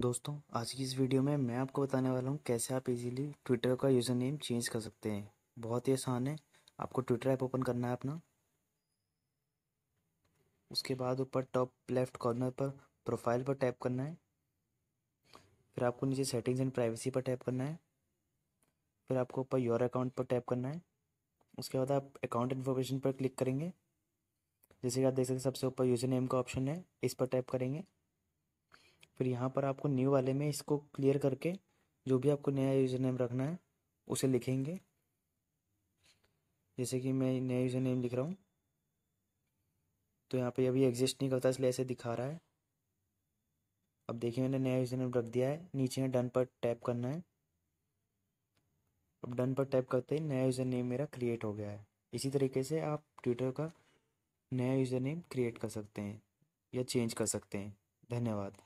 दोस्तों आज की इस वीडियो में मैं आपको बताने वाला हूँ कैसे आप इजीली ट्विटर का यूज़र नेम चेंज कर सकते हैं बहुत ही आसान है आपको ट्विटर ऐप ओपन करना है अपना उसके बाद ऊपर टॉप लेफ्ट कॉर्नर पर प्रोफाइल पर टैप करना है फिर आपको नीचे सेटिंग्स एंड प्राइवेसी पर टैप करना है फिर आपको ऊपर योर अकाउंट पर टैप करना है उसके बाद आप अकाउंट इन्फॉर्मेशन पर क्लिक करेंगे जैसे कि आप देख सकते हैं सबसे ऊपर यूज़र नेम का ऑप्शन है इस पर टैप करेंगे फिर यहाँ पर आपको न्यू वाले में इसको क्लियर करके जो भी आपको नया यूज़र नेम रखना है उसे लिखेंगे जैसे कि मैं नया यूज़र नेम लिख रहा हूँ तो यहाँ पे अभी एग्जिस्ट नहीं करता इसलिए ऐसे दिखा रहा है अब देखिए मैंने नया यूज़र नेम रख दिया है नीचे में डन पर टैप करना है अब डन पर टैप करते ही नया यूज़र नेम मेरा क्रिएट हो गया है इसी तरीके से आप ट्विटर का नया यूज़र नेम क्रिएट कर सकते हैं या चेंज कर सकते हैं धन्यवाद